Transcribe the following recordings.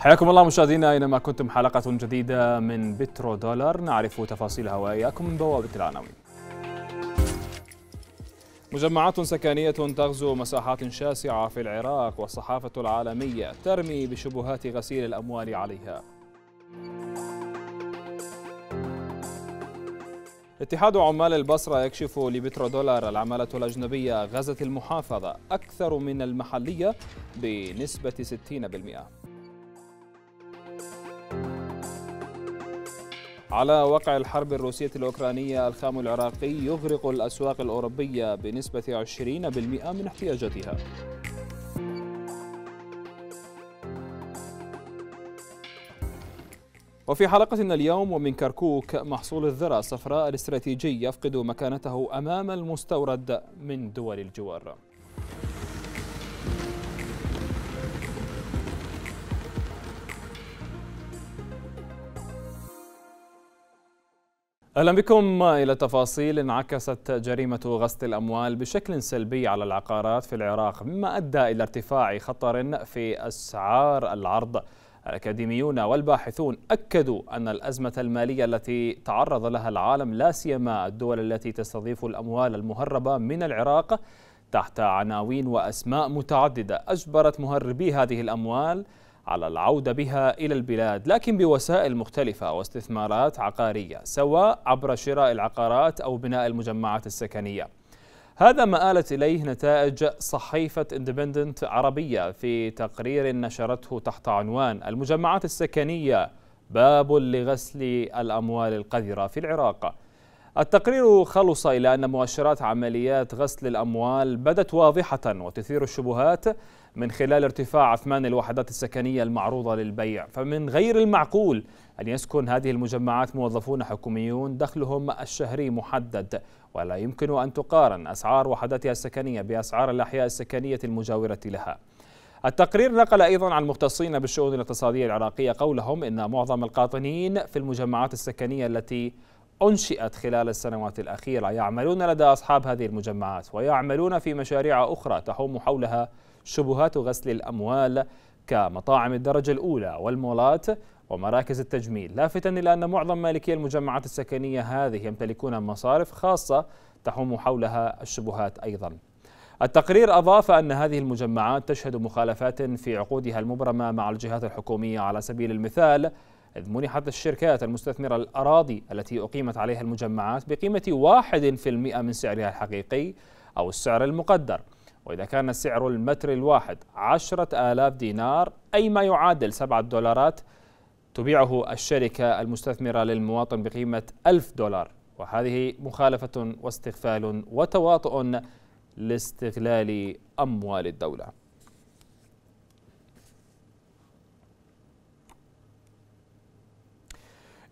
حياكم الله مشاهدينا اينما كنتم حلقه جديده من بترو دولار نعرف تفاصيلها واياكم من بوابه العناوين. مجمعات سكنيه تغزو مساحات شاسعه في العراق والصحافه العالميه ترمي بشبهات غسيل الاموال عليها. اتحاد عمال البصرة يكشف لبترو دولار العمالة الأجنبية غزت المحافظة أكثر من المحلية بنسبة 60% على وقع الحرب الروسية الأوكرانية الخام العراقي يغرق الأسواق الأوروبية بنسبة 20% من احتياجاتها وفي حلقتنا اليوم ومن كركوك محصول الذرة الصفراء الاستراتيجي يفقد مكانته أمام المستورد من دول الجوار اهلا بكم الى تفاصيل انعكست جريمه غسل الاموال بشكل سلبي على العقارات في العراق مما ادى الى ارتفاع خطر في اسعار العرض الأكاديميون والباحثون أكدوا أن الأزمة المالية التي تعرض لها العالم لا سيما الدول التي تستضيف الأموال المهربة من العراق تحت عناوين وأسماء متعددة أجبرت مهربي هذه الأموال على العودة بها إلى البلاد لكن بوسائل مختلفة واستثمارات عقارية سواء عبر شراء العقارات أو بناء المجمعات السكنية هذا ما آلت إليه نتائج صحيفة اندبندنت عربية في تقرير نشرته تحت عنوان المجمعات السكنية باب لغسل الأموال القذرة في العراق التقرير خلص إلى أن مؤشرات عمليات غسل الأموال بدت واضحة وتثير الشبهات من خلال ارتفاع أثمان الوحدات السكنية المعروضة للبيع فمن غير المعقول أن يسكن هذه المجمعات موظفون حكوميون دخلهم الشهري محدد ولا يمكن أن تقارن أسعار وحداتها السكنية بأسعار الأحياء السكنية المجاورة لها التقرير نقل أيضا عن مختصين بالشؤون الاقتصادية العراقية قولهم إن معظم القاطنين في المجمعات السكنية التي أنشئت خلال السنوات الأخيرة يعملون لدى أصحاب هذه المجمعات ويعملون في مشاريع أخرى تحوم حولها شبهات غسل الأموال كمطاعم الدرجة الأولى والمولات ومراكز التجميل لافتا إلى أن معظم مالكي المجمعات السكنية هذه يمتلكون مصارف خاصة تحوم حولها الشبهات أيضا التقرير أضاف أن هذه المجمعات تشهد مخالفات في عقودها المبرمة مع الجهات الحكومية على سبيل المثال إذ منحت الشركات المستثمرة الأراضي التي أقيمت عليها المجمعات بقيمة 1% من سعرها الحقيقي أو السعر المقدر وإذا كان سعر المتر الواحد عشرة آلاف دينار أي ما يعادل سبعة دولارات تبيعه الشركة المستثمرة للمواطن بقيمة ألف دولار وهذه مخالفة واستغفال وتواطؤ لاستغلال أموال الدولة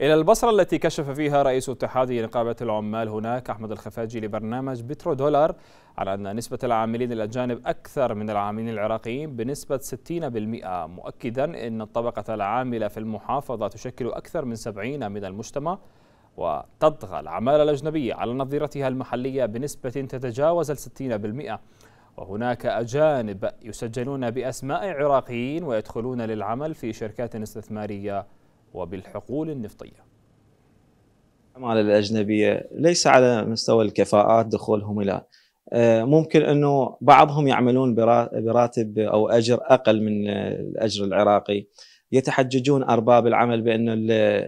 إلى البصرة التي كشف فيها رئيس اتحاد نقابة العمال هناك أحمد الخفاجي لبرنامج بترو دولار على أن نسبة العاملين الأجانب أكثر من العاملين العراقيين بنسبة 60% مؤكدا أن الطبقة العاملة في المحافظة تشكل أكثر من 70 من المجتمع وتطغى العمالة الأجنبية على نظيرتها المحلية بنسبة تتجاوز ال 60% وهناك أجانب يسجلون بأسماء عراقيين ويدخلون للعمل في شركات استثمارية وبالحقول النفطية العمالة الأجنبية ليس على مستوى الكفاءات دخولهم إلى آه، ممكن انه بعضهم يعملون براتب او اجر اقل من آه، الاجر العراقي يتحججون ارباب العمل بان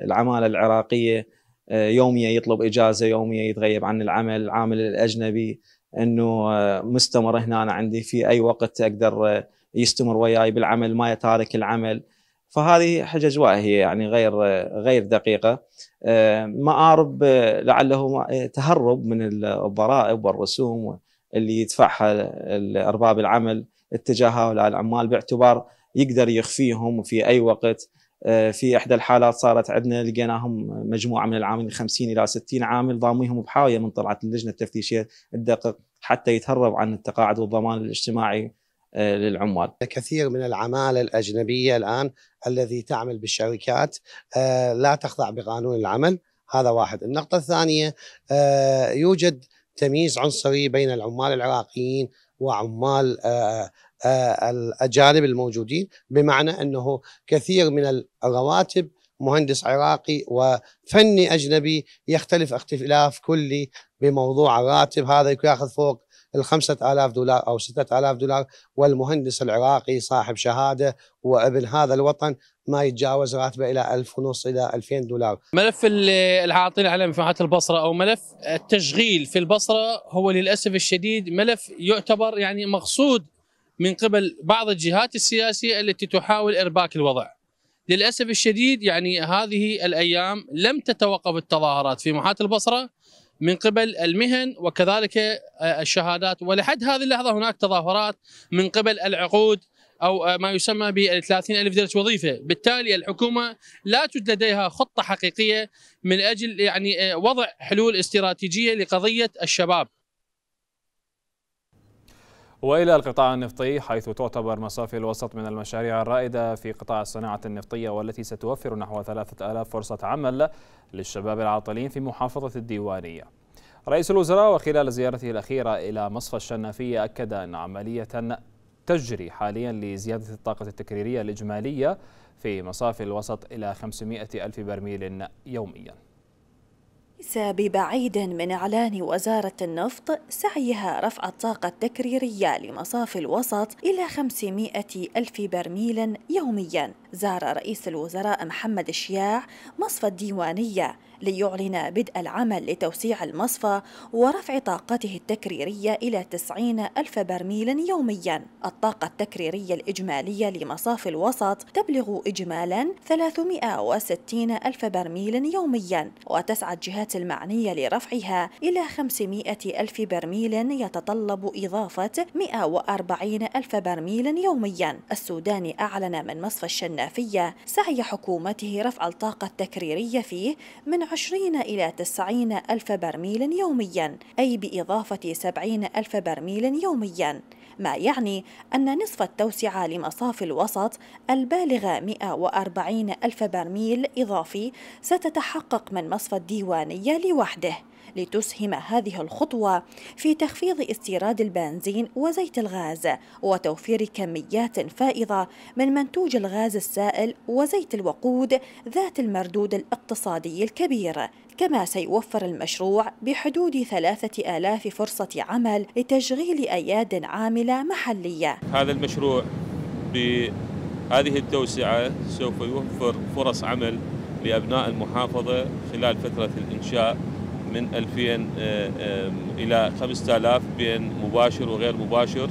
العماله العراقيه آه، يوميا يطلب اجازه يوميا يتغيب عن العمل العامل الاجنبي انه مستمر هنا أنا عندي في اي وقت اقدر يستمر وياي بالعمل ما يتارك العمل فهذه حجج واهيه يعني غير غير دقيقه مآرب لعله تهرب من الضرائب والرسوم اللي يدفعها ارباب العمل اتجاه هؤلاء العمال باعتبار يقدر يخفيهم في اي وقت آه، في احدى الحالات صارت عندنا لقيناهم مجموعه من العاملين 50 الى 60 عامل ضاميهم بحاويه من طلعت اللجنه التفتيشيه الدقق حتى يتهرب عن التقاعد والضمان الاجتماعي آه، للعمال. كثير من العماله الاجنبيه الان الذي تعمل بالشركات آه، لا تخضع بقانون العمل هذا واحد، النقطه الثانيه يوجد تمييز عنصري بين العمال العراقيين وعمال آه، آه، آه، الأجانب الموجودين بمعنى أنه كثير من الرواتب مهندس عراقي وفني أجنبي يختلف اختلاف كلي بموضوع الراتب هذا ياخذ فوق ال 5000 دولار او 6000 دولار والمهندس العراقي صاحب شهاده وابن هذا الوطن ما يتجاوز راتبه الى 1000 ونص الى 2000 دولار. ملف العاطل على مفاهات البصره او ملف التشغيل في البصره هو للاسف الشديد ملف يعتبر يعني مقصود من قبل بعض الجهات السياسيه التي تحاول ارباك الوضع. للاسف الشديد يعني هذه الايام لم تتوقف التظاهرات في محاة البصره من قبل المهن وكذلك آه، الشهادات ولحد هذه اللحظة هناك تظاهرات من قبل العقود أو آه، ما يسمى بال 30 ألف درس وظيفة بالتالي الحكومة لا توجد لديها خطة حقيقية من أجل يعني آه، وضع حلول استراتيجية لقضية الشباب وإلى القطاع النفطي حيث تعتبر مصافي الوسط من المشاريع الرائدة في قطاع الصناعة النفطية والتي ستوفر نحو 3000 فرصة عمل للشباب العاطلين في محافظة الديوانية رئيس الوزراء وخلال زيارته الأخيرة إلى مصفى الشنافية أكد أن عملية تجري حاليا لزيادة الطاقة التكريرية الإجمالية في مصافي الوسط إلى 500 ألف برميل يومياً ليس ببعيد من إعلان وزارة النفط سعيها رفع الطاقة التكريرية لمصافي الوسط إلى 500 ألف برميل يوميا زار رئيس الوزراء محمد الشياع مصفى الديوانية ليعلن بدء العمل لتوسيع المصفى ورفع طاقته التكريرية إلى 90 ألف برميل يوميا الطاقة التكريرية الإجمالية لمصافي الوسط تبلغ إجمالا 360 ألف برميل يوميا وتسعى الجهات المعنية لرفعها إلى 500 ألف برميل يتطلب إضافة 140 ألف برميل يوميا السودان أعلن من مصفى الشنافية سعي حكومته رفع الطاقة التكريرية فيه من 20 إلى 90 ألف برميل يوميا أي بإضافة 70 ألف برميل يوميا ما يعني أن نصف التوسعة لمصاف الوسط البالغة 140 ألف برميل إضافي ستتحقق من مصفى الديوانية لوحده لتسهم هذه الخطوة في تخفيض استيراد البنزين وزيت الغاز وتوفير كميات فائضة من منتوج الغاز السائل وزيت الوقود ذات المردود الاقتصادي الكبير كما سيوفر المشروع بحدود ثلاثة آلاف فرصة عمل لتشغيل أياد عاملة محلية هذا المشروع بهذه التوسعة سوف يوفر فرص عمل لأبناء المحافظة خلال فترة الإنشاء من 2000 آه، إلى 5000 بين مباشر وغير مباشر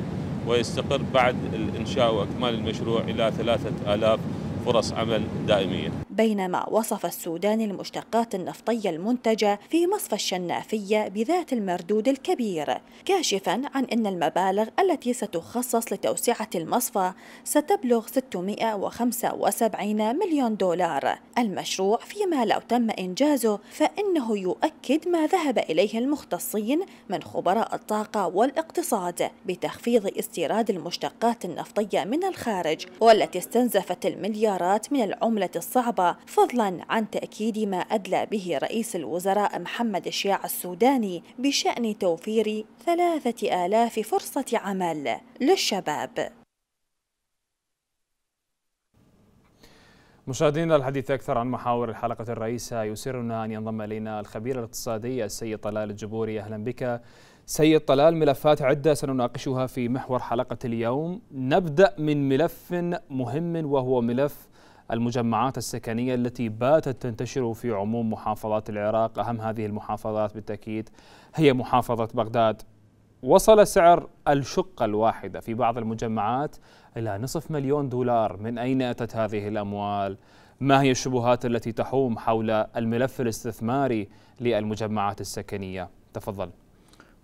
ويستقر بعد الإنشاء وإكمال المشروع إلى 3000 فرص عمل دائمية بينما وصف السودان المشتقات النفطية المنتجة في مصفى الشنافية بذات المردود الكبير كاشفا عن أن المبالغ التي ستخصص لتوسعة المصفى ستبلغ 675 مليون دولار المشروع فيما لو تم إنجازه فإنه يؤكد ما ذهب إليه المختصين من خبراء الطاقة والاقتصاد بتخفيض استيراد المشتقات النفطية من الخارج والتي استنزفت المليارات من العملة الصعبة فضلا عن تأكيد ما أدلى به رئيس الوزراء محمد الشياع السوداني بشأن توفير ثلاثة آلاف فرصة عمل للشباب مشاهدينا الحديث أكثر عن محاور الحلقة الرئيسة يسرنا أن ينضم إلينا الخبير الاقتصادي السيد طلال الجبوري أهلا بك سيد طلال ملفات عدة سنناقشها في محور حلقة اليوم نبدأ من ملف مهم وهو ملف المجمعات السكنية التي باتت تنتشر في عموم محافظات العراق أهم هذه المحافظات بالتأكيد هي محافظة بغداد وصل سعر الشقة الواحدة في بعض المجمعات إلى نصف مليون دولار من أين أتت هذه الأموال؟ ما هي الشبهات التي تحوم حول الملف الاستثماري للمجمعات السكنية؟ تفضل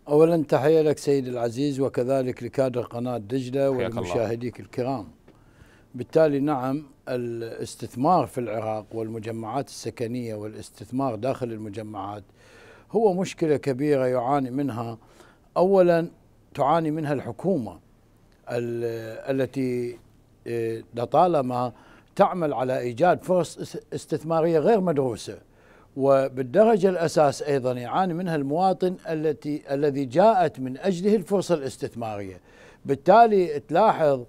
أولا تحية لك سيد العزيز وكذلك لكادر قناة دجلة ولمشاهديك الكرام بالتالي نعم الاستثمار في العراق والمجمعات السكنيه والاستثمار داخل المجمعات هو مشكله كبيره يعاني منها اولا تعاني منها الحكومه التي آه، لطالما تعمل على ايجاد فرص استثماريه غير مدروسه وبالدرجه الاساس ايضا يعاني منها المواطن التي الذي جاءت من اجله الفرصه الاستثماريه بالتالي تلاحظ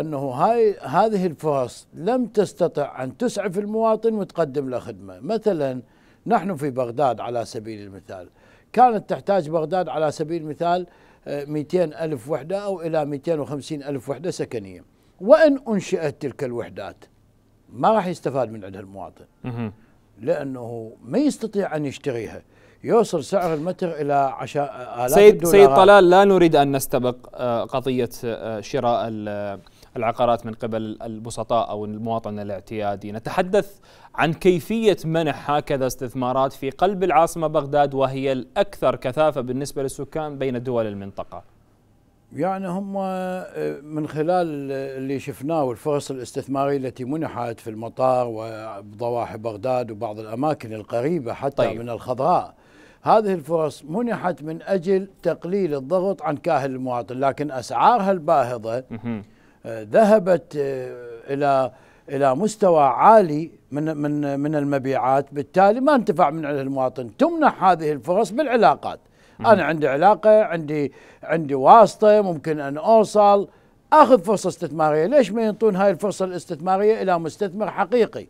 انه هاي هذه الفرص لم تستطع ان تسعف المواطن وتقدم له خدمه، مثلا نحن في بغداد على سبيل المثال كانت تحتاج بغداد على سبيل المثال 200 آه، ألف وحدة أو إلى 250 ألف وحدة سكنية وإن أنشئت تلك الوحدات ما راح يستفاد من عندها المواطن لأنه ما يستطيع أن يشتريها يوصل سعر المتر إلى عشاء آلاف سيد, سيد طلال لا نريد أن نستبق آه، قضية آه، شراء العقارات من قبل البسطاء أو المواطن الاعتيادي نتحدث عن كيفية منح هكذا استثمارات في قلب العاصمة بغداد وهي الأكثر كثافة بالنسبة للسكان بين دول المنطقة يعني هم آه، من خلال اللي شفناه والفرص الاستثمارية التي منحت في المطار وضواحي بغداد وبعض الأماكن القريبة حتى طيب. من الخضراء هذه الفرص منحت من أجل تقليل الضغط عن كاهل المواطن لكن أسعارها الباهظة ذهبت آه، الى الى مستوى عالي من من من المبيعات بالتالي ما انتفع من المواطن تمنح هذه الفرص بالعلاقات مم. انا عندي علاقه عندي عندي واسطه ممكن ان اوصل اخذ فرصه استثماريه ليش ما ينطون هاي الفرصه الاستثماريه الى مستثمر حقيقي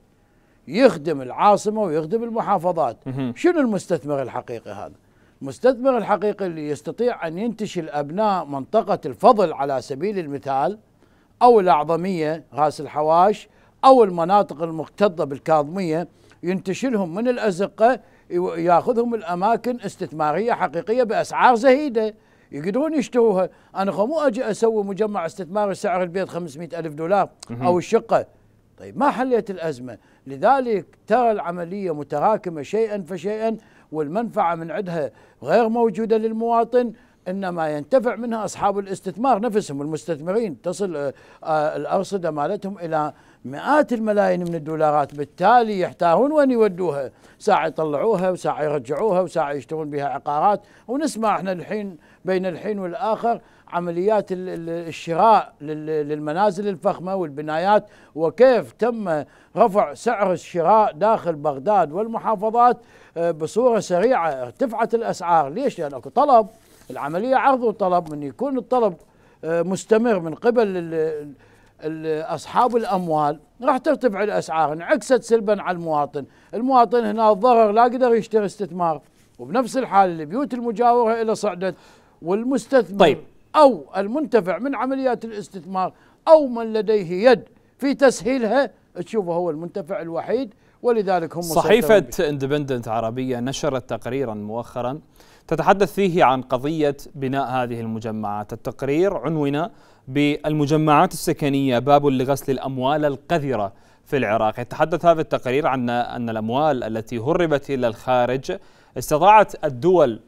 يخدم العاصمه ويخدم المحافظات مم. شنو المستثمر الحقيقي هذا المستثمر الحقيقي اللي يستطيع ان ينتشل ابناء منطقه الفضل على سبيل المثال أو الأعظمية راس الحواش أو المناطق المكتظة بالكاظمية ينتشلهم من الأزقة ياخذهم الأماكن استثمارية حقيقية بأسعار زهيدة يقدرون يشتروها أنا مو أجي أسوي مجمع استثماري سعر البيت 500 ألف دولار أو الشقة طيب ما حليت الأزمة لذلك ترى العملية متراكمة شيئا فشيئا والمنفعة من عندها غير موجودة للمواطن انما ينتفع منها اصحاب الاستثمار نفسهم المستثمرين تصل آه، آه، الارصده مالتهم الى مئات الملايين من الدولارات بالتالي يحتارون وين يودوها ساعه يطلعوها وساعه يرجعوها وساعه يشترون بها عقارات ونسمع احنا الحين بين الحين والاخر عمليات الشراء للمنازل الفخمه والبنايات وكيف تم رفع سعر الشراء داخل بغداد والمحافظات آه، بصوره سريعه ارتفعت الاسعار ليش لان اكو طلب العملية عرض وطلب من يكون الطلب آه، مستمر من قبل أصحاب الأموال راح ترتفع الأسعار انعكست سلبا على المواطن المواطن هنا الضرر لا قدر يشتري استثمار وبنفس الحال البيوت المجاورة إلى صعدت والمستثمر طيب. أو المنتفع من عمليات الاستثمار أو من لديه يد في تسهيلها تشوفه هو المنتفع الوحيد ولذلك هم صحيفة اندبندنت عربية نشرت تقريرا مؤخرا تتحدث فيه عن قضية بناء هذه المجمعات التقرير عنونا بالمجمعات السكنية باب لغسل الأموال القذرة في العراق يتحدث هذا التقرير عن أن الأموال التي هربت إلى الخارج استطاعت الدول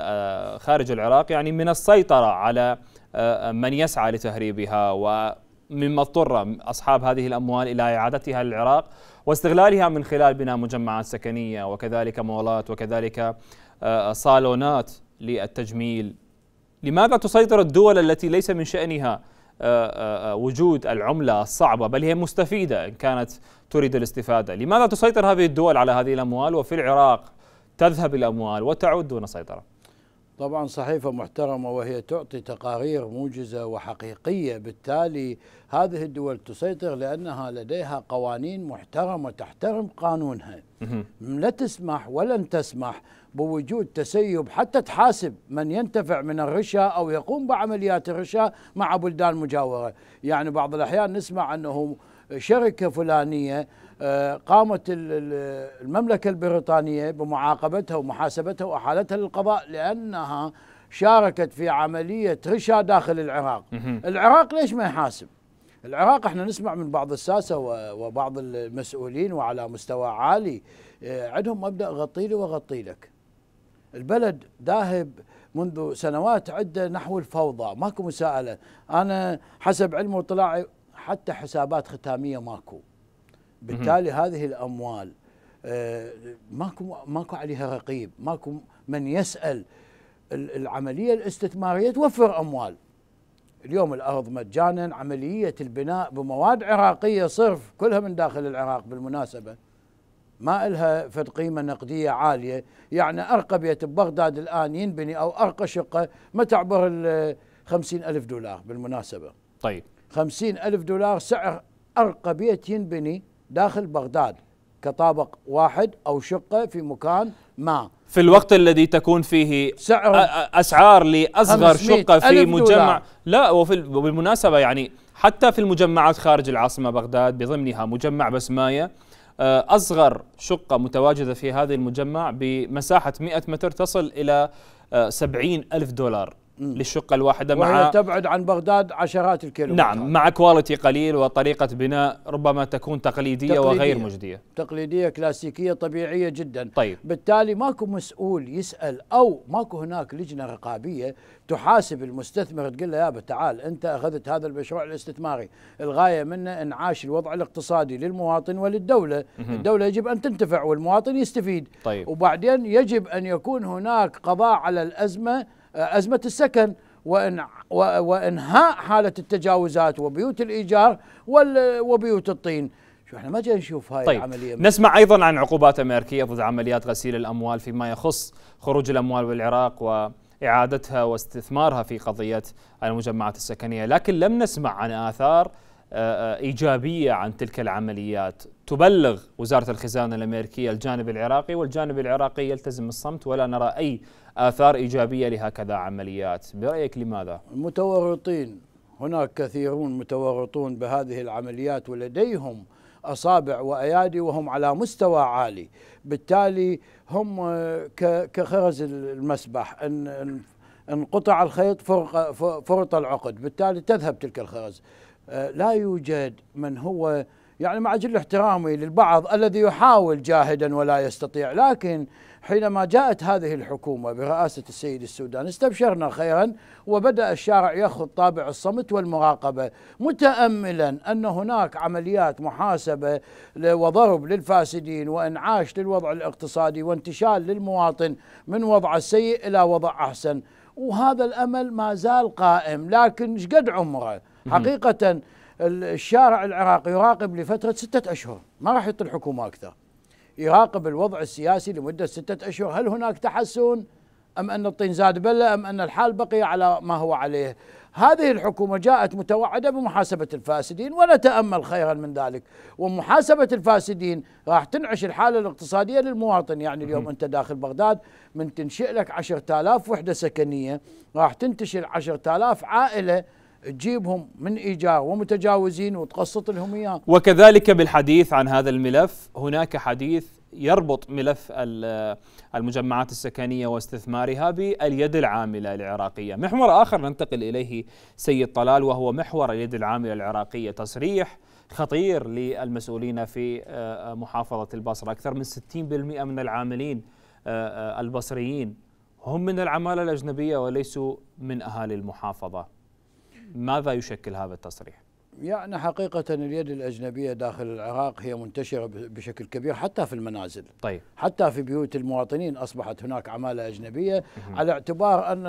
آه، خارج العراق يعني من السيطرة على آه، من يسعى لتهريبها ومما اضطر أصحاب هذه الأموال إلى إعادتها للعراق واستغلالها من خلال بناء مجمعات سكنية وكذلك مولات وكذلك صالونات للتجميل لماذا تسيطر الدول التي ليس من شأنها آه، آه، آه، وجود العملة الصعبة بل هي مستفيدة إن كانت تريد الاستفادة لماذا تسيطر هذه الدول على هذه الأموال وفي العراق تذهب الأموال وتعود دون سيطرة طبعا صحيفة محترمة وهي تعطي تقارير موجزة وحقيقية بالتالي هذه الدول تسيطر لأنها لديها قوانين محترمة تحترم قانونها لا تسمح ولن تسمح بوجود تسيب حتى تحاسب من ينتفع من الرشا او يقوم بعمليات الرشا مع بلدان مجاوره، يعني بعض الاحيان نسمع انه شركه فلانيه آه، قامت المملكه البريطانيه بمعاقبتها ومحاسبتها واحالتها للقضاء لانها شاركت في عمليه رشا داخل العراق، العراق ليش ما يحاسب؟ العراق احنا نسمع من بعض الساسه وبعض المسؤولين وعلى مستوى عالي آه، عندهم مبدا غطي لي وغطي لك البلد ذاهب منذ سنوات عده نحو الفوضى ماكو مساءله انا حسب علمي واطلاعي حتى حسابات ختاميه ماكو بالتالي هذه الاموال آه، ماكو ماكو عليها رقيب ماكو من يسال العمليه الاستثماريه توفر اموال اليوم الارض مجانا عمليه البناء بمواد عراقيه صرف كلها من داخل العراق بالمناسبه ما إلها فد قيمة نقدية عالية يعني أرقى بيت ببغداد الآن ينبني أو أرقى شقة ما تعبر ال ألف دولار بالمناسبة طيب 50000 ألف دولار سعر أرقى بيت ينبني داخل بغداد كطابق واحد أو شقة في مكان ما في الوقت الذي تكون فيه سعر أسعار لأصغر شقة في مجمع دولار. لا وفي بالمناسبة يعني حتى في المجمعات خارج العاصمة بغداد بضمنها مجمع بسماية آه، أصغر شقة متواجدة في هذه المجمع بمساحة 100 متر تصل إلى 70 آه، ألف دولار للشقة الواحدة مع وهي تبعد عن بغداد عشرات الكيلومترات نعم مع كواليتي قليل وطريقة بناء ربما تكون تقليدية, تقليدية وغير مجدية تقليدية كلاسيكية طبيعية جدا طيب بالتالي ماكو مسؤول يسأل أو ماكو هناك لجنة رقابية تحاسب المستثمر تقول له يابا تعال أنت أخذت هذا المشروع الاستثماري الغاية منه إنعاش الوضع الاقتصادي للمواطن وللدولة الدولة يجب أن تنتفع والمواطن يستفيد طيب وبعدين يجب أن يكون هناك قضاء على الأزمة أزمة السكن وإنهاء حالة التجاوزات وبيوت الإيجار وبيوت الطين شو احنا ما جاي نشوف هاي طيب. العمليه نسمع ايضا عن عقوبات امريكيه ضد عمليات غسيل الاموال فيما يخص خروج الاموال بالعراق واعادتها واستثمارها في قضيه المجمعات السكنيه، لكن لم نسمع عن اثار إيجابية عن تلك العمليات تبلغ وزارة الخزانة الأمريكية الجانب العراقي والجانب العراقي يلتزم الصمت ولا نرى أي آثار إيجابية لهكذا عمليات برأيك لماذا؟ متورطين هناك كثيرون متورطون بهذه العمليات ولديهم أصابع وأيادي وهم على مستوى عالي بالتالي هم كخرز المسبح إن انقطع الخيط فرط العقد بالتالي تذهب تلك الخرز آه، لا يوجد من هو يعني مع جل احترامي للبعض الذي يحاول جاهدا ولا يستطيع لكن حينما جاءت هذه الحكومة برئاسة السيد السودان استبشرنا خيرا وبدأ الشارع يأخذ طابع الصمت والمراقبة متأملا أن هناك عمليات محاسبة وضرب للفاسدين وإنعاش للوضع الاقتصادي وانتشال للمواطن من وضع السيء إلى وضع أحسن وهذا الأمل ما زال قائم لكن قد عمره حقيقة الشارع العراقي يراقب لفترة ستة أشهر ما راح يطل الحكومة أكثر يراقب الوضع السياسي لمدة ستة أشهر هل هناك تحسن أم أن الطين زاد بلة أم أن الحال بقي على ما هو عليه هذه الحكومة جاءت متوعدة بمحاسبة الفاسدين ونتأمل خيرا من ذلك ومحاسبة الفاسدين راح تنعش الحالة الاقتصادية للمواطن يعني اليوم أنت داخل بغداد من تنشئ لك عشرة آلاف وحدة سكنية راح تنتشر عشرة آلاف عائلة تجيبهم من ايجار ومتجاوزين وتقسط لهم اياه وكذلك بالحديث عن هذا الملف هناك حديث يربط ملف المجمعات السكنيه واستثمارها باليد العامله العراقيه، محور اخر ننتقل اليه سيد طلال وهو محور اليد العامله العراقيه، تصريح خطير للمسؤولين في آه، آه، محافظه البصره، اكثر من 60% من العاملين آه، البصريين هم من العماله الاجنبيه وليسوا من اهالي المحافظه. ماذا يشكل هذا التصريح؟ يعني حقيقة اليد الأجنبية داخل العراق هي منتشرة بشكل كبير حتى في المنازل طيب. حتى في بيوت المواطنين أصبحت هناك عمالة أجنبية على اعتبار أن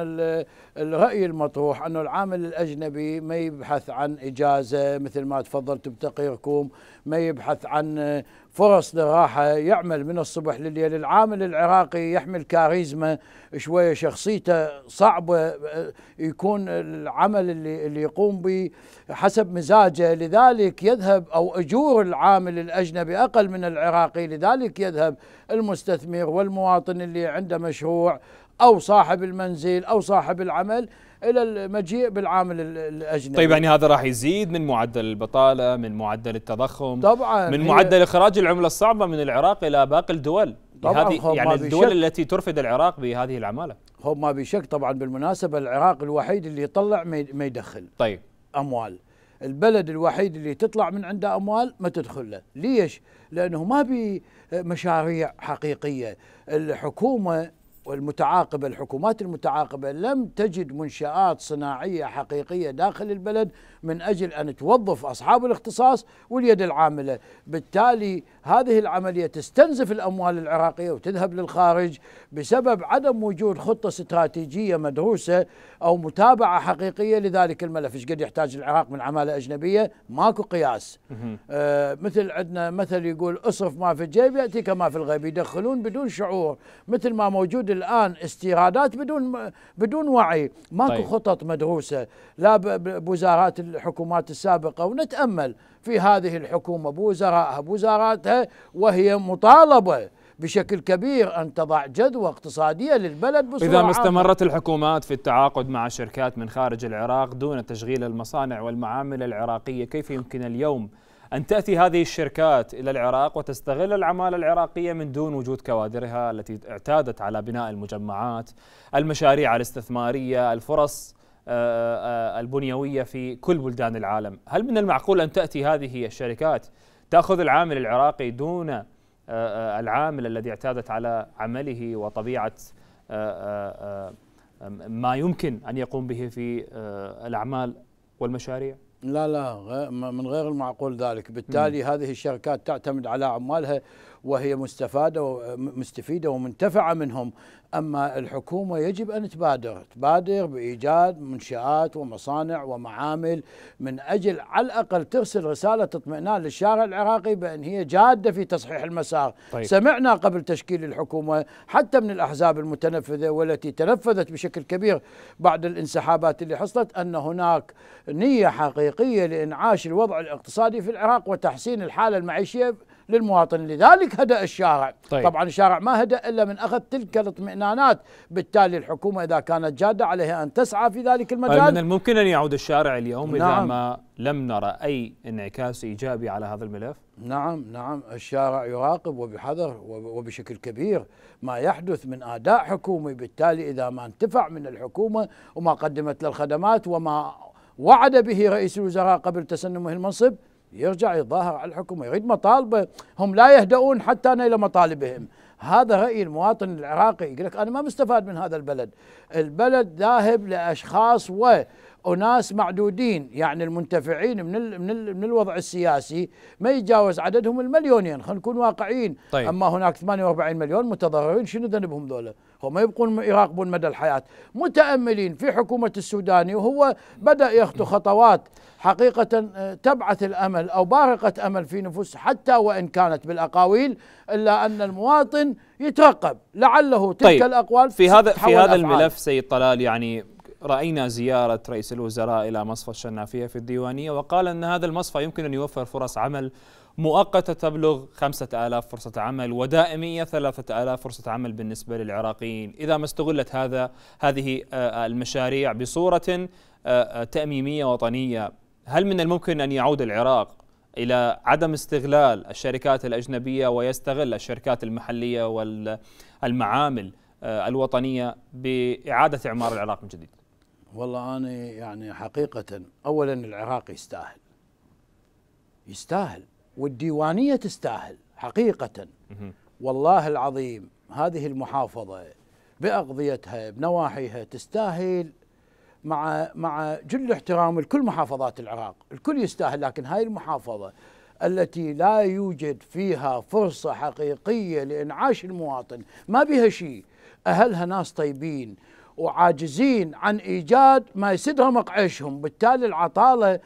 الرأي المطروح أن العامل الأجنبي ما يبحث عن إجازة مثل ما تفضلت بتقريركم ما يبحث عن فرص للراحة يعمل من الصبح لليل العامل العراقي يحمل كاريزما شوية شخصيته صعبة آه، يكون العمل اللي, اللي يقوم به حسب مزاجه لذلك يذهب أو أجور العامل الأجنبي أقل من العراقي لذلك يذهب المستثمر والمواطن اللي عنده مشروع أو صاحب المنزل أو صاحب العمل الى المجيء بالعامل الاجنبي طيب يعني هذا راح يزيد من معدل البطاله من معدل التضخم طبعا من معدل اخراج العمله الصعبه من العراق الى باقي الدول طبعا هذه يعني الدول التي ترفد العراق بهذه العماله هم ما بشك طبعا بالمناسبه العراق الوحيد اللي يطلع ما يدخل طيب اموال البلد الوحيد اللي تطلع من عنده اموال ما تدخل له ليش لانه ما بي مشاريع حقيقيه الحكومه والمتعاقبة الحكومات المتعاقبة لم تجد منشآت صناعية حقيقية داخل البلد من أجل أن توظف أصحاب الاختصاص واليد العاملة بالتالي هذه العملية تستنزف الأموال العراقية وتذهب للخارج بسبب عدم وجود خطة استراتيجية مدروسة أو متابعة حقيقية لذلك الملف إيش قد يحتاج العراق من عمالة أجنبية ماكو قياس آه مثل عندنا مثل يقول اصرف ما في الجيب يأتيك ما في الغيب يدخلون بدون شعور مثل ما موجود الآن استيرادات بدون بدون وعي ماكو طيب. خطط مدروسة لا بوزارات الحكومات السابقة ونتأمل في هذه الحكومة بوزرائها بوزاراتها وهي مطالبة بشكل كبير أن تضع جدوى اقتصادية للبلد بسرعة إذا ما استمرت الحكومات في التعاقد مع شركات من خارج العراق دون تشغيل المصانع والمعامل العراقية كيف يمكن اليوم أن تأتي هذه الشركات إلى العراق وتستغل العمالة العراقية من دون وجود كوادرها التي اعتادت على بناء المجمعات المشاريع الاستثمارية الفرص آه، آه، البنيويه في كل بلدان العالم، هل من المعقول ان تاتي هذه الشركات تاخذ العامل العراقي دون آه، العامل الذي اعتادت على عمله وطبيعه ما يمكن ان يقوم به في الاعمال والمشاريع؟ لا لا من غير المعقول ذلك، بالتالي م. هذه الشركات تعتمد على عمالها وهي مستفادة مستفيدة ومنتفعة منهم أما الحكومة يجب أن تبادر تبادر بإيجاد منشآت ومصانع ومعامل من أجل على الأقل ترسل رسالة اطمئنان للشارع العراقي بأن هي جادة في تصحيح المسار طيب. سمعنا قبل تشكيل الحكومة حتى من الأحزاب المتنفذة والتي تنفذت بشكل كبير بعد الانسحابات اللي حصلت أن هناك نية حقيقية لإنعاش الوضع الاقتصادي في العراق وتحسين الحالة المعيشية للمواطن لذلك هدأ الشارع طيب. طبعا الشارع ما هدأ إلا من أخذ تلك الاطمئنانات بالتالي الحكومة إذا كانت جادة عليها أن تسعى في ذلك المجال من الممكن أن يعود الشارع اليوم نعم. إذا ما لم نرى أي انعكاس إيجابي على هذا الملف نعم نعم الشارع يراقب وبحذر وبشكل كبير ما يحدث من أداء حكومي بالتالي إذا ما انتفع من الحكومة وما قدمت للخدمات وما وعد به رئيس الوزراء قبل تسنمه المنصب يرجع يظاهر على الحكومة يريد مطالبه هم لا يهدؤون حتى إلى مطالبهم هذا رأي المواطن العراقي يقول لك أنا ما مستفاد من هذا البلد البلد ذاهب لأشخاص و أناس معدودين يعني المنتفعين من الـ من, الـ من الوضع السياسي ما يتجاوز عددهم المليونين خلينا نكون واقعيين طيب. أما هناك 48 مليون متضررين شنو ذنبهم ذولا؟ هم يبقون يراقبون مدى الحياة متأملين في حكومة السوداني وهو بدأ يخطو خطوات حقيقة آه، تبعث الأمل أو بارقة أمل في نفوس حتى وإن كانت بالأقاويل إلا أن المواطن يترقب لعله تلك طيب الأقوال في هذا في هذا الأفعال. الملف سيد طلال يعني راينا زياره رئيس الوزراء الى مصفى الشنافيه في الديوانيه وقال ان هذا المصفى يمكن ان يوفر فرص عمل مؤقتة تبلغ 5000 فرصة عمل ودائمية 3000 فرصة عمل بالنسبة للعراقيين إذا ما استغلت هذا هذه آه، المشاريع بصورة آه، آه، تأميمية وطنية هل من الممكن أن يعود العراق إلى عدم استغلال الشركات الأجنبية ويستغل الشركات المحلية والمعامل الوطنية بإعادة إعمار العراق من جديد والله أنا يعني حقيقة أولا العراق يستاهل يستاهل والديوانيه تستاهل حقيقه والله العظيم هذه المحافظه باغضيتها بنواحيها تستاهل مع مع جل احترام لكل محافظات العراق، الكل يستاهل لكن هاي المحافظه التي لا يوجد فيها فرصه حقيقيه لانعاش المواطن، ما بها شيء، اهلها ناس طيبين، وعاجزين عن ايجاد ما رمق عيشهم، بالتالي العطاله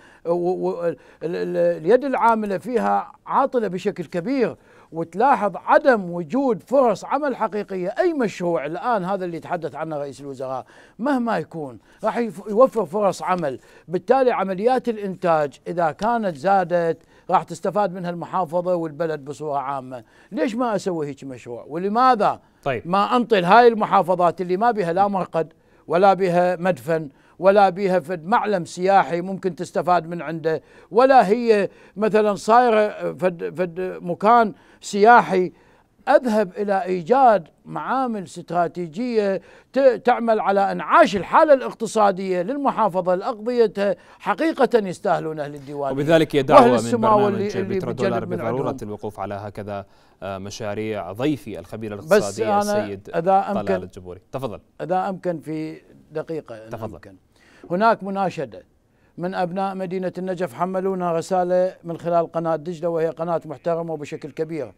اليد العامله فيها عاطله بشكل كبير وتلاحظ عدم وجود فرص عمل حقيقيه اي مشروع الان هذا اللي يتحدث عنه رئيس الوزراء مهما يكون راح يوفر فرص عمل بالتالي عمليات الانتاج اذا كانت زادت راح تستفاد منها المحافظه والبلد بصوره عامه، ليش ما اسوي هيك مشروع؟ ولماذا طيب. ما انطي هاي المحافظات اللي ما بها لا مرقد ولا بها مدفن ولا بها فد معلم سياحي ممكن تستفاد من عنده ولا هي مثلا صايره فد, فد مكان سياحي اذهب الى ايجاد معامل استراتيجيه تعمل على انعاش الحاله الاقتصاديه للمحافظه لاقضيتها حقيقه يستاهلون اهل الديوان وبذلك يدعو من برنامج بتر دولار بضروره الوقوف على هكذا آه، مشاريع ضيفي الخبير الاقتصادي بس أنا السيد إذا أمكن طلال الجبوري تفضل اذا امكن في دقيقه تفضل أمكن. هناك مناشده من ابناء مدينه النجف حملونا رساله من خلال قناه دجله وهي قناه محترمه وبشكل كبير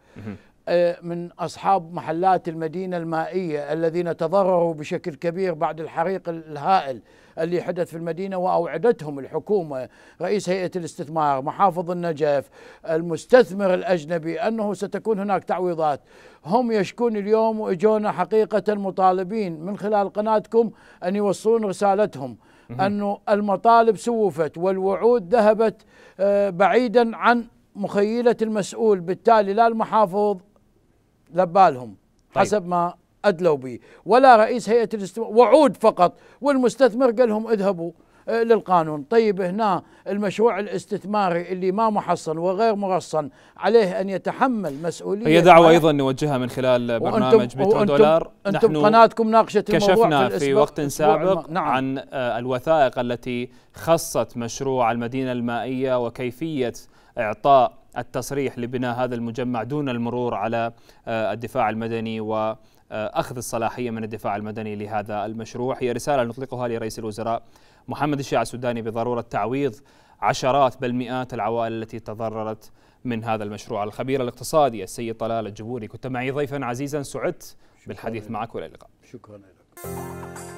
آه، من اصحاب محلات المدينه المائيه الذين تضرروا بشكل كبير بعد الحريق الهائل اللي حدث في المدينه واوعدتهم الحكومه رئيس هيئه الاستثمار محافظ النجف المستثمر الاجنبي انه ستكون هناك تعويضات هم يشكون اليوم واجونا حقيقه مطالبين من خلال قناتكم ان يوصلون رسالتهم انه المطالب سوفت والوعود ذهبت آه، بعيدا عن مخيله المسؤول بالتالي لا المحافظ لبالهم طيب. حسب ما ادلوا به ولا رئيس هيئه الاستثمار وعود فقط والمستثمر قال لهم اذهبوا آه، للقانون طيب هنا المشروع الاستثماري اللي ما محصن وغير مرصن عليه أن يتحمل مسؤولية هي دعوة أيضا نوجهها من خلال برنامج مترو دولار أنتم نحن قناتكم ناقشت كشفنا في, في وقت سابق نعم. عن آه، الوثائق التي خصت مشروع المدينة المائية وكيفية إعطاء التصريح لبناء هذا المجمع دون المرور على آه، الدفاع المدني و آه، اخذ الصلاحيه من الدفاع المدني لهذا المشروع هي رساله نطلقها لرئيس الوزراء محمد الشيع السوداني بضروره تعويض عشرات بل مئات العوائل التي تضررت من هذا المشروع الخبير الاقتصادي السيد طلال الجبوري كنت معي ضيفا عزيزا سعدت بالحديث معك والى اللقاء شكرا لك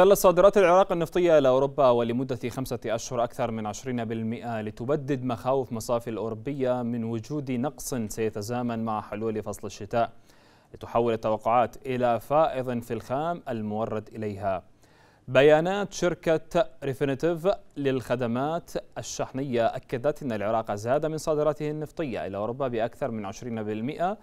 احتلت صادرات العراق النفطية إلى أوروبا ولمدة خمسة أشهر أكثر من 20% لتبدد مخاوف مصافي الأوروبية من وجود نقص سيتزامن مع حلول فصل الشتاء لتحول التوقعات إلى فائض في الخام المورد إليها بيانات شركة ريفينيتيف للخدمات الشحنية أكدت أن العراق زاد من صادراته النفطية إلى أوروبا بأكثر من 20%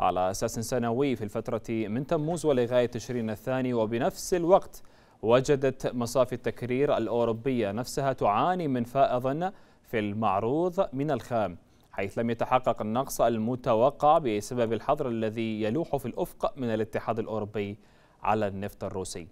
على أساس سنوي في الفترة من تموز ولغاية تشرين الثاني وبنفس الوقت وجدت مصافي التكرير الأوروبية نفسها تعاني من فائض في المعروض من الخام حيث لم يتحقق النقص المتوقع بسبب الحظر الذي يلوح في الأفق من الاتحاد الأوروبي على النفط الروسي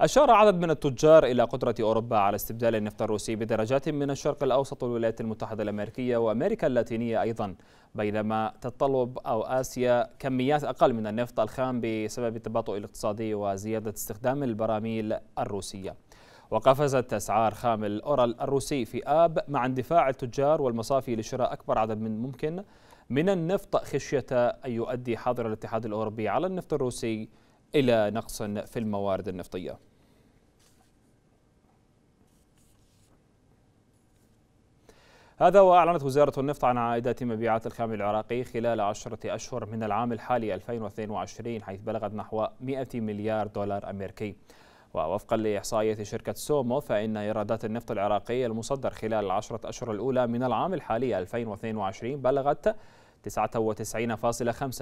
أشار عدد من التجار إلى قدرة أوروبا على استبدال النفط الروسي بدرجات من الشرق الأوسط والولايات المتحدة الأمريكية وأمريكا اللاتينية أيضا بينما تطلب أو آسيا كميات أقل من النفط الخام بسبب التباطؤ الاقتصادي وزيادة استخدام البراميل الروسية وقفزت أسعار خام الأورال الروسي في آب مع اندفاع التجار والمصافي لشراء أكبر عدد من ممكن من النفط خشية أن يؤدي حظر الاتحاد الأوروبي على النفط الروسي إلى نقص في الموارد النفطية هذا وأعلنت وزارة النفط عن عائدات مبيعات الخام العراقي خلال عشرة أشهر من العام الحالي 2022 حيث بلغت نحو 100 مليار دولار أمريكي ووفقا لإحصائية شركة سومو فإن إيرادات النفط العراقي المصدر خلال العشرة أشهر الأولى من العام الحالي 2022 بلغت 99.5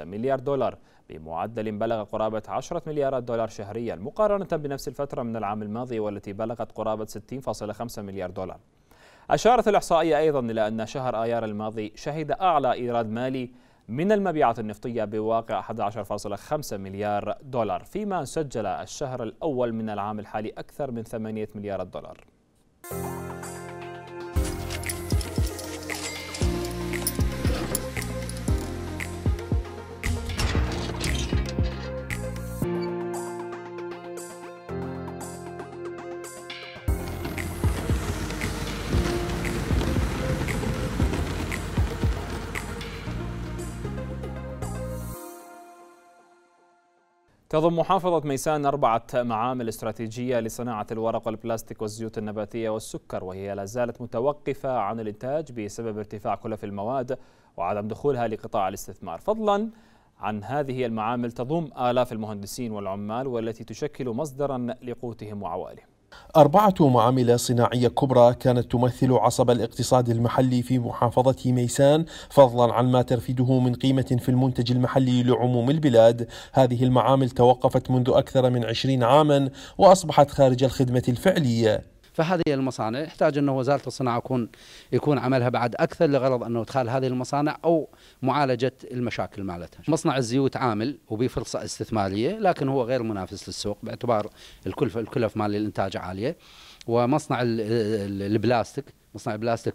مليار دولار بمعدل بلغ قرابة 10 مليارات دولار شهريا مقارنة بنفس الفترة من العام الماضي والتي بلغت قرابة 60.5 مليار دولار أشارت الإحصائية أيضا إلى أن شهر آيار الماضي شهد أعلى إيراد مالي من المبيعات النفطية بواقع 11.5 مليار دولار فيما سجل الشهر الأول من العام الحالي أكثر من 8 مليار دولار تضم محافظة ميسان أربعة معامل استراتيجية لصناعة الورق والبلاستيك والزيوت النباتية والسكر وهي لا زالت متوقفة عن الإنتاج بسبب ارتفاع كلف المواد وعدم دخولها لقطاع الاستثمار فضلا عن هذه المعامل تضم آلاف المهندسين والعمال والتي تشكل مصدرا لقوتهم وعوائلهم أربعة معامل صناعية كبرى كانت تمثل عصب الاقتصاد المحلي في محافظة ميسان فضلا عن ما ترفده من قيمة في المنتج المحلي لعموم البلاد هذه المعامل توقفت منذ أكثر من عشرين عاما وأصبحت خارج الخدمة الفعلية فهذه المصانع يحتاج أنه وزارة الصناعة يكون يكون عملها بعد أكثر لغرض أنه إدخال هذه المصانع أو معالجة المشاكل مالتها مصنع الزيوت عامل وبفرصة استثمارية لكن هو غير منافس للسوق باعتبار الكلفة الكلف مال الإنتاج عالية ومصنع البلاستيك مصنع البلاستيك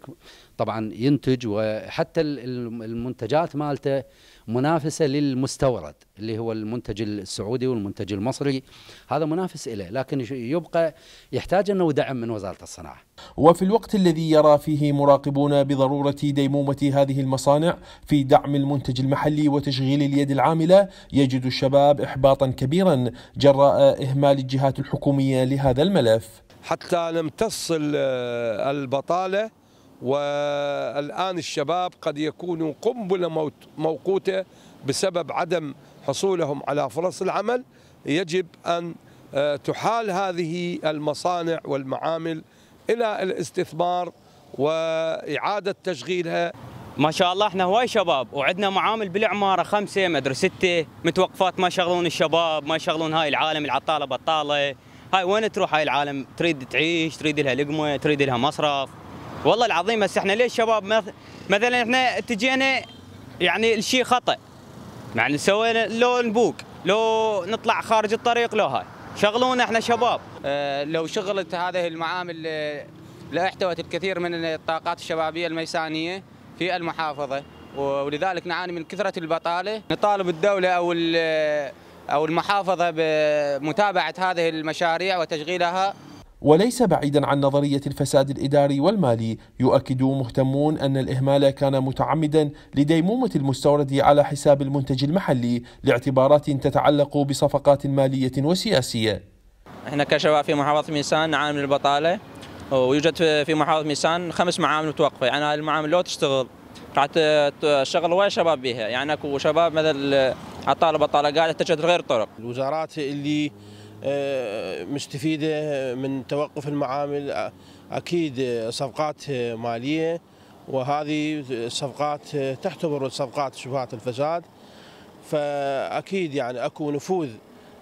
طبعا ينتج وحتى المنتجات مالته منافسه للمستورد اللي هو المنتج السعودي والمنتج المصري هذا منافس له لكن يبقى يحتاج انه دعم من وزاره الصناعه. وفي الوقت الذي يرى فيه مراقبون بضروره ديمومه هذه المصانع في دعم المنتج المحلي وتشغيل اليد العامله يجد الشباب احباطا كبيرا جراء اهمال الجهات الحكوميه لهذا الملف. حتى لم تصل آه، البطاله والآن الشباب قد يكونوا قنبلة موقوتة بسبب عدم حصولهم على فرص العمل يجب أن آه، تحال هذه المصانع والمعامل إلى الاستثمار وإعادة تشغيلها ما شاء الله احنا هواي شباب وعندنا معامل بالعماره خمسه مدري سته متوقفات ما يشغلون الشباب ما يشغلون هاي العالم العطاله بطاله هاي وين تروح هاي العالم تريد تعيش تريد لها لقمه تريد لها مصرف والله العظيم بس احنا ليش شباب مثلا احنا اتجينا يعني الشيء خطا يعني سوينا لو نبوق لو نطلع خارج الطريق لو هاي شغلونا احنا شباب اه لو شغلت هذه المعامل آه، لاحتوت الكثير من الطاقات الشبابيه الميسانيه في المحافظه ولذلك نعاني من كثره البطاله نطالب الدوله او او المحافظه بمتابعه هذه المشاريع وتشغيلها وليس بعيدا عن نظرية الفساد الإداري والمالي يؤكد مهتمون أن الإهمال كان متعمدا لديمومة المستورد على حساب المنتج المحلي لاعتبارات تتعلق بصفقات مالية وسياسية احنا كشباب في محافظة ميسان نعاني من البطالة ويوجد في محافظة ميسان خمس معامل متوقفة يعني هاي المعامل لو تشتغل راح تشتغل وين شباب بها يعني اكو شباب مثل عطالة بطالة قاعدة تجد غير طرق الوزارات اللي آه، مستفيده من توقف المعامل اكيد صفقات ماليه وهذه الصفقات تعتبر صفقات شبهات الفساد فاكيد يعني اكو نفوذ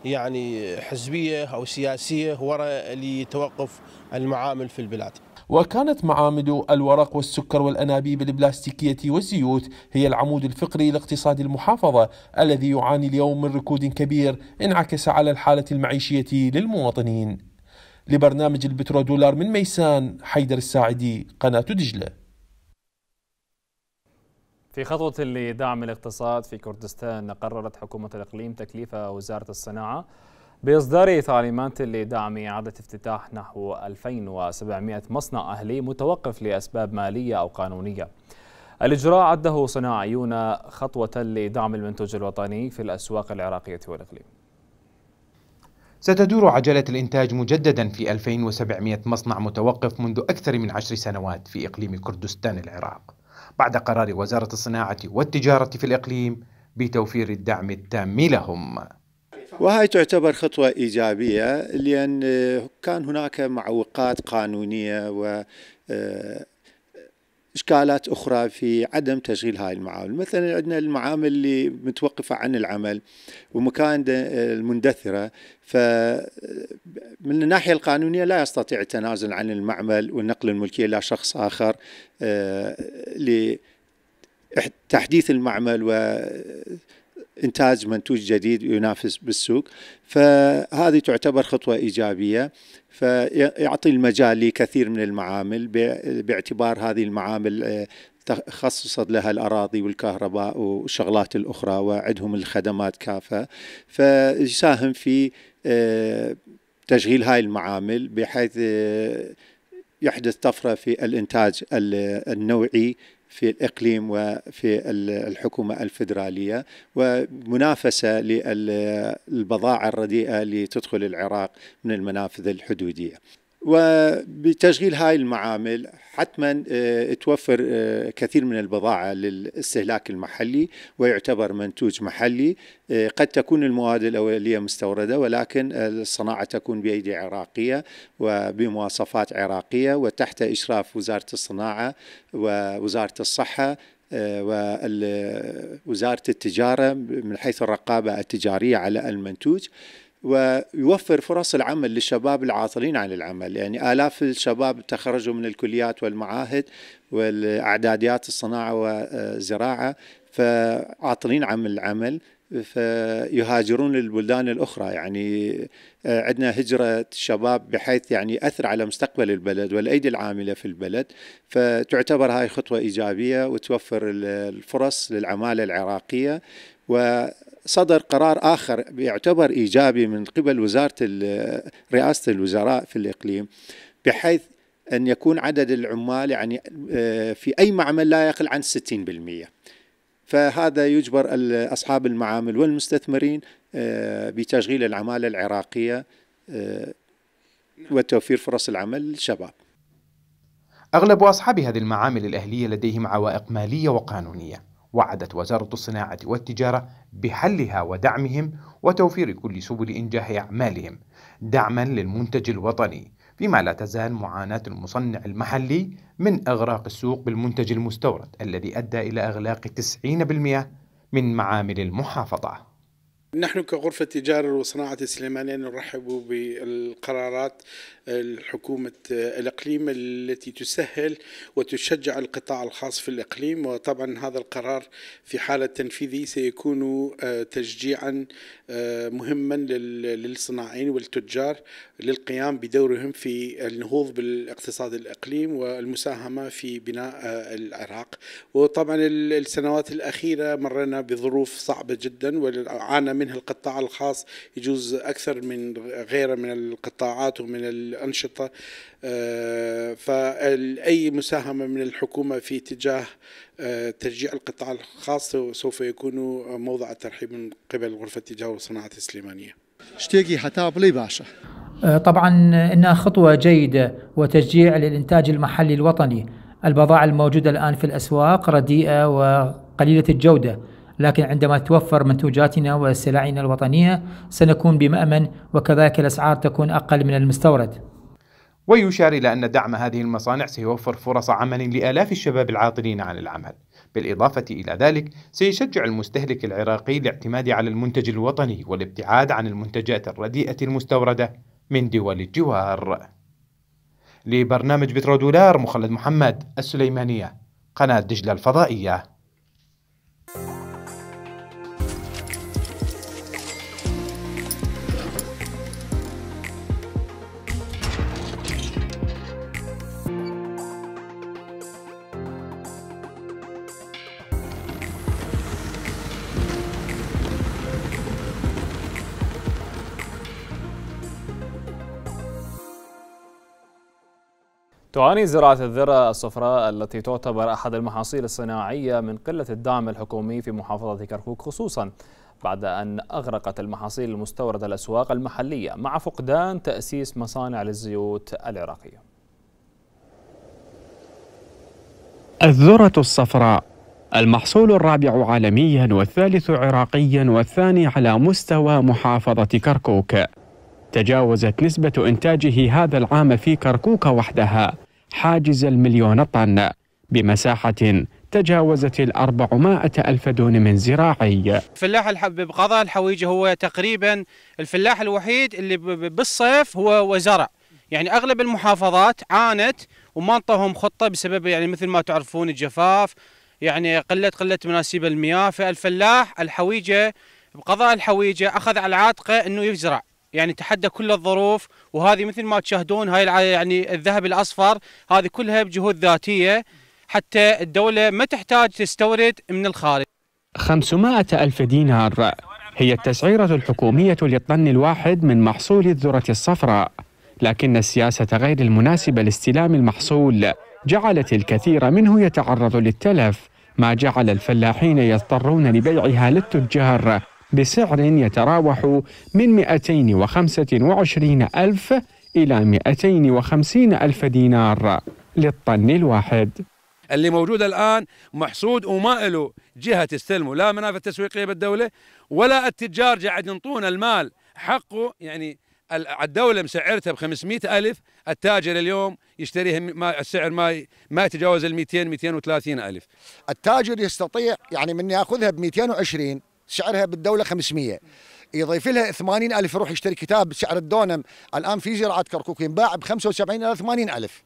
يعني حزبيه او سياسيه وراء لتوقف المعامل في البلاد وكانت معامل الورق والسكر والأنابيب البلاستيكية والزيوت هي العمود الفقري لاقتصاد المحافظة الذي يعاني اليوم من ركود كبير انعكس على الحالة المعيشية للمواطنين لبرنامج البترودولار من ميسان حيدر الساعدي قناة دجلة في خطوة لدعم الاقتصاد في كردستان قررت حكومة الإقليم تكليف وزارة الصناعة بإصدار تعليمات لدعم إعادة افتتاح نحو 2700 مصنع أهلي متوقف لأسباب مالية أو قانونية الإجراء عده صناعيون خطوة لدعم المنتوج الوطني في الأسواق العراقية والإقليم ستدور عجلة الإنتاج مجددا في 2700 مصنع متوقف منذ أكثر من عشر سنوات في إقليم كردستان العراق بعد قرار وزارة الصناعة والتجارة في الإقليم بتوفير الدعم التام لهم وهي تعتبر خطوة إيجابية لأن كان هناك معوقات قانونية و آه، إشكالات أخرى في عدم تشغيل هاي المعامل مثلا عندنا المعامل اللي متوقفة عن العمل ومكان المندثرة فمن الناحية القانونية لا يستطيع التنازل عن المعمل والنقل الملكية إلى شخص آخر آه، تحديث المعمل و انتاج منتوج جديد ينافس بالسوق فهذه تعتبر خطوه ايجابيه فيعطي المجال لكثير من المعامل باعتبار هذه المعامل آه، خصصت لها الأراضي والكهرباء والشغلات الأخرى وعندهم الخدمات كافة فيساهم في آه، تشغيل هاي المعامل بحيث آه، يحدث طفرة في الإنتاج النوعي في الإقليم وفي الحكومة الفيدرالية ومنافسة للبضاعة الرديئة لتدخل تدخل العراق من المنافذ الحدودية وبتشغيل هاي المعامل حتما آه، توفر آه، كثير من البضاعة للاستهلاك المحلي ويعتبر منتوج محلي آه، قد تكون المواد الأولية مستوردة ولكن الصناعة تكون بأيدي عراقية وبمواصفات عراقية وتحت إشراف وزارة الصناعة ووزارة الصحة ووزارة التجارة من حيث الرقابة التجارية على المنتوج ويوفر فرص العمل للشباب العاطلين عن العمل يعني آلاف الشباب تخرجوا من الكليات والمعاهد والأعداديات الصناعة والزراعة فعاطلين عن العمل فيهاجرون للبلدان الاخرى يعني آه، عندنا هجره شباب بحيث يعني اثر على مستقبل البلد والايدي العامله في البلد فتعتبر هاي خطوه ايجابيه وتوفر الفرص للعماله العراقيه و صدر قرار آخر يعتبر إيجابي من قبل وزارة رئاسة الوزراء في الإقليم بحيث أن يكون عدد العمال يعني آه، في أي معمل لا يقل عن 60% فهذا يجبر أصحاب المعامل والمستثمرين آه، بتشغيل العمالة العراقية آه، وتوفير فرص العمل للشباب أغلب أصحاب هذه المعامل الأهلية لديهم عوائق مالية وقانونية وعدت وزارة الصناعة والتجارة بحلها ودعمهم وتوفير كل سبل إنجاح أعمالهم دعما للمنتج الوطني فيما لا تزال معاناة المصنع المحلي من إغراق السوق بالمنتج المستورد الذي أدى إلى إغلاق 90% من معامل المحافظة نحن كغرفة تجارة وصناعة السليمانية نرحب بالقرارات الحكومة الإقليم التي تسهل وتشجع القطاع الخاص في الإقليم وطبعا هذا القرار في حالة تنفيذه سيكون آه، تشجيعا آه، مهما للصناعين والتجار للقيام بدورهم في النهوض بالاقتصاد الإقليم والمساهمة في بناء آه، العراق وطبعا السنوات الأخيرة مرنا بظروف صعبة جدا وعانى منها القطاع الخاص يجوز أكثر من غيره من القطاعات ومن الأنشطة آه، فأي مساهمة من الحكومة في اتجاه آه، تشجيع القطاع الخاص سوف يكون موضع الترحيب من قبل غرفة التجارة والصناعة السليمانية اشتيقي حتى بلي باشا آه، طبعا إنها خطوة جيدة وتشجيع للإنتاج المحلي الوطني البضائع الموجودة الآن في الأسواق رديئة وقليلة الجودة لكن عندما توفر منتوجاتنا وسلعنا الوطنية سنكون بمأمن وكذلك الأسعار تكون أقل من المستورد ويشار إلى أن دعم هذه المصانع سيوفر فرص عمل لآلاف الشباب العاطلين عن العمل بالإضافة إلى ذلك سيشجع المستهلك العراقي الاعتماد على المنتج الوطني والابتعاد عن المنتجات الرديئة المستوردة من دول الجوار لبرنامج بترودولار مخلد محمد السليمانية قناة دجلة الفضائية تعاني زراعة الذرة الصفراء التي تعتبر أحد المحاصيل الصناعية من قلة الدعم الحكومي في محافظة كركوك خصوصا بعد أن أغرقت المحاصيل المستوردة الأسواق المحلية مع فقدان تأسيس مصانع للزيوت العراقية الذرة الصفراء المحصول الرابع عالميا والثالث عراقيا والثاني على مستوى محافظة كركوك تجاوزت نسبة إنتاجه هذا العام في كركوك وحدها حاجز المليون طن بمساحة تجاوزت ال 400 ألف دونم زراعي الفلاح بقضاء الحويجة هو تقريبا الفلاح الوحيد اللي بالصيف هو وزرع يعني أغلب المحافظات عانت وما انطوهم خطة بسبب يعني مثل ما تعرفون الجفاف يعني قلة قلة مناسيب المياه فالفلاح الحويجة بقضاء الحويجة أخذ على عاتقه أنه يزرع يعني تحدى كل الظروف وهذه مثل ما تشاهدون هاي يعني الذهب الاصفر هذه كلها بجهود ذاتيه حتى الدوله ما تحتاج تستورد من الخارج 500 ألف دينار هي التسعيرة الحكومية للطن الواحد من محصول الذرة الصفراء لكن السياسة غير المناسبة لاستلام المحصول جعلت الكثير منه يتعرض للتلف ما جعل الفلاحين يضطرون لبيعها للتجار بسعر يتراوح من 225 ألف إلى 250 ألف دينار للطن الواحد اللي موجود الآن محصود وما له جهة تستلمه لا منافذ تسويقية بالدولة ولا التجار قاعد ينطون المال حقه يعني الدولة مسعرتها ب 500 ألف التاجر اليوم يشتريها ما السعر ما ما يتجاوز ال 200 230 ألف التاجر يستطيع يعني من ياخذها ب 220 سعرها بالدوله 500 يضيف لها 80000 يروح يشتري كتاب سعر الدونم الان في زراعه كركوك ينباع ب 75 الى 80000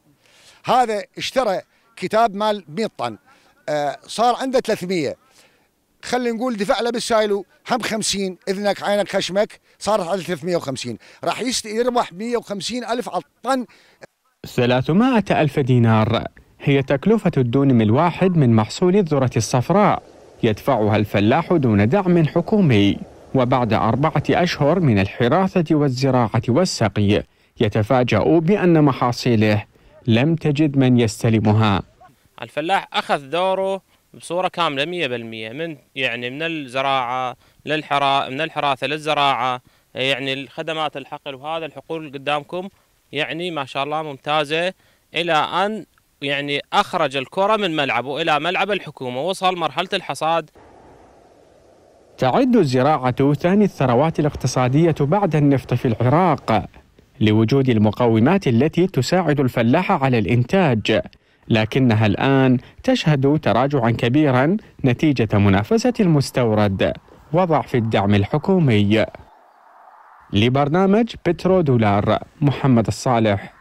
هذا اشترى كتاب مال 100 طن آه صار عنده 300 خلينا نقول دفع له بالسايلو هم 50 اذنك عينك خشمك صارت على 350 راح يربح 150000 على الطن 300000 دينار هي تكلفة الدونم الواحد من محصول الذرة الصفراء يدفعها الفلاح دون دعم حكومي وبعد أربعة أشهر من الحراثة والزراعة والسقي يتفاجأ بأن محاصيله لم تجد من يستلمها الفلاح أخذ دوره بصورة كاملة 100% من يعني من الزراعة للحرا من الحراثة للزراعة يعني الخدمات الحقل وهذا الحقول قدامكم يعني ما شاء الله ممتازة إلى أن يعني أخرج الكرة من ملعبه إلى ملعب الحكومة وصل مرحلة الحصاد تعد الزراعة ثاني الثروات الاقتصادية بعد النفط في العراق لوجود المقومات التي تساعد الفلاح على الإنتاج لكنها الآن تشهد تراجعا كبيرا نتيجة منافسة المستورد وضعف الدعم الحكومي لبرنامج بترو دولار محمد الصالح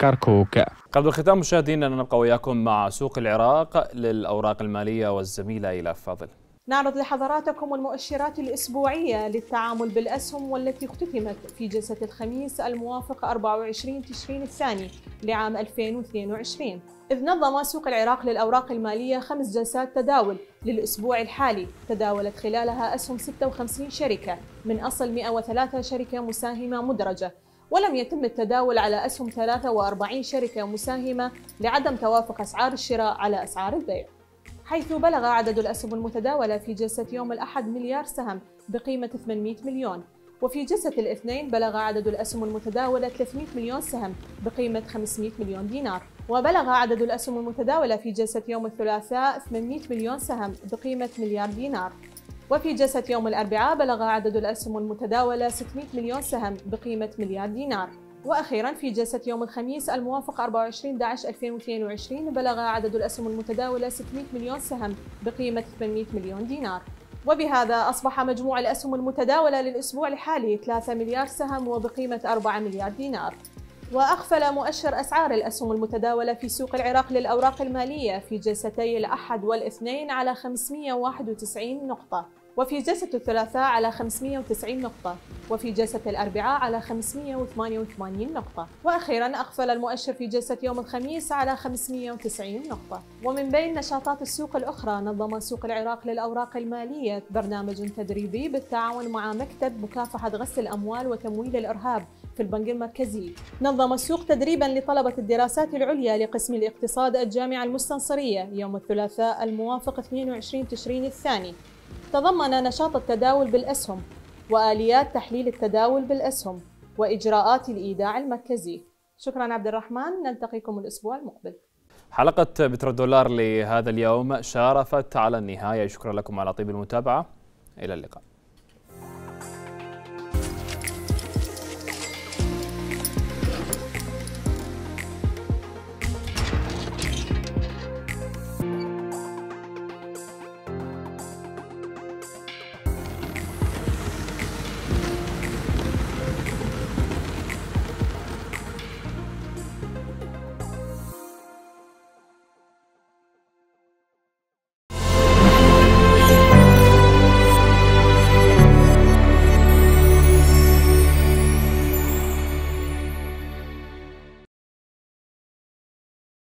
كركوك قبل الختام مشاهدينا نبقى وياكم مع سوق العراق للأوراق المالية والزميلة إلى فاضل نعرض لحضراتكم المؤشرات الأسبوعية للتعامل بالأسهم والتي اختتمت في جلسة الخميس الموافق 24 تشرين الثاني لعام 2022 إذ نظم سوق العراق للأوراق المالية خمس جلسات تداول للأسبوع الحالي تداولت خلالها أسهم 56 شركة من أصل 103 شركة مساهمة مدرجة ولم يتم التداول على أسهم 43 شركة مساهمة لعدم توافق أسعار الشراء على أسعار البيع حيث بلغ عدد الأسهم المتداولة في جلسة يوم الأحد مليار سهم بقيمة 800 مليون وفي جلسة الاثنين بلغ عدد الأسهم المتداولة 300 مليون سهم بقيمة 500 مليون دينار وبلغ عدد الأسهم المتداولة في جلسة يوم الثلاثاء 800 مليون سهم بقيمة مليار دينار وفي جلسة يوم الأربعاء بلغ عدد الأسهم المتداولة 600 مليون سهم بقيمة مليار دينار وأخيرا في جلسة يوم الخميس الموافق 24 11 2022 بلغ عدد الأسهم المتداولة 600 مليون سهم بقيمة 800 مليون دينار وبهذا أصبح مجموع الأسهم المتداولة للأسبوع الحالي 3 مليار سهم وبقيمة 4 مليار دينار وأغفل مؤشر أسعار الأسهم المتداولة في سوق العراق للأوراق المالية في جلستي الأحد والاثنين على 591 نقطة وفي جلسة الثلاثاء على 590 نقطة وفي جلسة الأربعاء على 588 نقطة وأخيرا أقفل المؤشر في جلسة يوم الخميس على 590 نقطة ومن بين نشاطات السوق الأخرى نظم سوق العراق للأوراق المالية برنامج تدريبي بالتعاون مع مكتب مكافحة غسل الأموال وتمويل الإرهاب في البنك المركزي نظم السوق تدريبا لطلبة الدراسات العليا لقسم الاقتصاد الجامعة المستنصرية يوم الثلاثاء الموافق 22 تشرين الثاني تضمن نشاط التداول بالأسهم وآليات تحليل التداول بالأسهم وإجراءات الإيداع المركزي شكرا عبد الرحمن نلتقيكم الأسبوع المقبل حلقة بتر الدولار لهذا اليوم شارفت على النهاية شكرا لكم على طيب المتابعة إلى اللقاء